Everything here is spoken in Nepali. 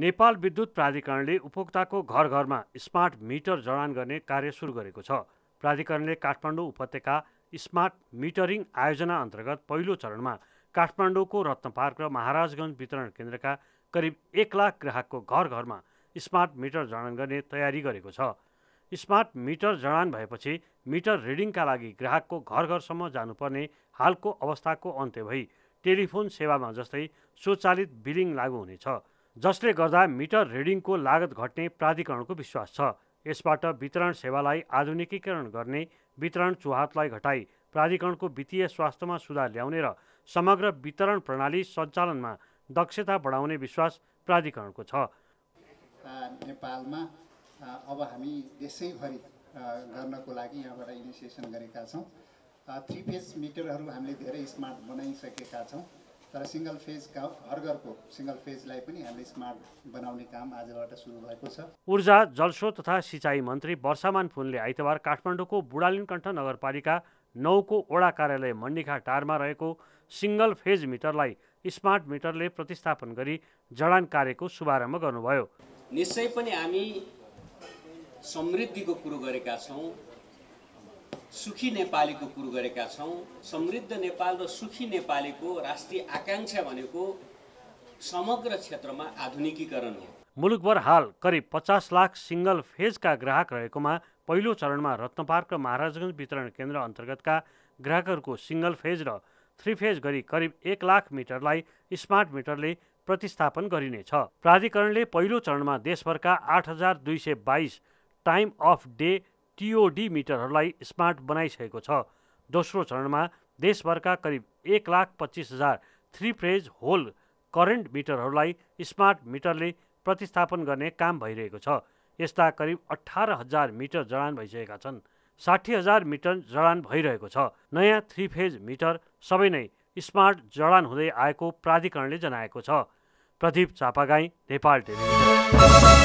नेपाल विद्युत प्राधिकरणले उपभोक्ताको घर घरमा स्मार्ट मिटर जडान गर्ने कार्य सुरु गरेको छ प्राधिकरणले काठमाडौँ उपत्यका स्मार्ट मिटरिङ आयोजना अन्तर्गत पहिलो चरणमा काठमाडौँको रत्न पार्क र महाराजगञ्ज वितरण केन्द्रका करिब एक लाख ग्राहकको घर घरमा स्मार्ट मिटर जडान गर्ने तयारी गरेको छ स्मार्ट मिटर जडान भएपछि मिटर रिडिङका लागि ग्राहकको घर घरसम्म जानुपर्ने हालको अवस्थाको अन्त्य भई टेलिफोन सेवामा जस्तै स्वचालित बिलिङ लागू हुनेछ जसले गर्दा मिटर रिडिङको लागत घट्ने प्राधिकरणको विश्वास छ यसबाट वितरण सेवालाई आधुनिकीकरण गर्ने वितरण चुहातलाई घटाई प्राधिकरणको वित्तीय स्वास्थ्यमा सुधार ल्याउने र समग्र वितरण प्रणाली सञ्चालनमा दक्षता बढाउने विश्वास प्राधिकरणको छ नेपालमा अब हामी देशैभरि गर्नको लागि यहाँबाट इनिसिएसन गरेका छौँ थ्री फेज मिटरहरू हामीले धेरै स्मार्ट बनाइसकेका छौँ तर सिङ्गल फेज घर घरको सिङ्गल फेजलाई पनि हामीले स्मार्ट बनाउने काम आजबाट सुरु भएको छ ऊर्जा जलस्रोत तथा सिँचाइ मन्त्री वर्षामान फुनले आइतबार काठमाडौँको बुढालिनकण्ठ नगरपालिका नौको वडा कार्यालय मन्डिखा टारमा रहेको सिङ्गल फेज मिटरलाई स्मार्ट मिटरले प्रतिस्थापन गरी जडान कार्यको शुभारम्भ गर्नुभयो निश्चय पनि हामी समृद्धिको कुरो गरेका छौँ सुखी नेपालीको कुरो गरेका छौँ समृद्ध नेपाल र सुखी नेपालीको राष्ट्रिय आकाङ्क्षा भनेको समग्र क्षेत्रमा आधुनिकीकरण हो मुलुकभर हाल करिब पचास लाख सिङ्गल फेजका ग्राहक रहेकोमा पहिलो चरणमा रत्नपार्क र महाराजगञ्ज वितरण केन्द्र अन्तर्गतका ग्राहकहरूको सिङ्गल फेज र थ्री फेज गरी करिब एक लाख मिटरलाई स्मार्ट मिटरले प्रतिस्थापन गरिनेछ प्राधिकरणले पहिलो चरणमा देशभरका आठ हजार दुई सय बाइस टाइम अफ डे टिओडी मिटरहरूलाई स्मार्ट बनाइसकेको छ दोस्रो चरणमा देशभरका करिब एक लाख पच्चिस हजार थ्री फ्रेज होल करेन्ट मिटरहरूलाई स्मार्ट मिटरले प्रतिस्थापन गर्ने काम भइरहेको छ यस्ता करिब अठार हजार मिटर जडान भइसकेका छन् साठी हजार मिटर जडान भइरहेको छ नयाँ थ्री फेज मिटर सबै नै स्मार्ट जडान हुँदै आएको प्राधिकरणले जनाएको छ प्रदीप चापागाई नेपाल टेलिभिजन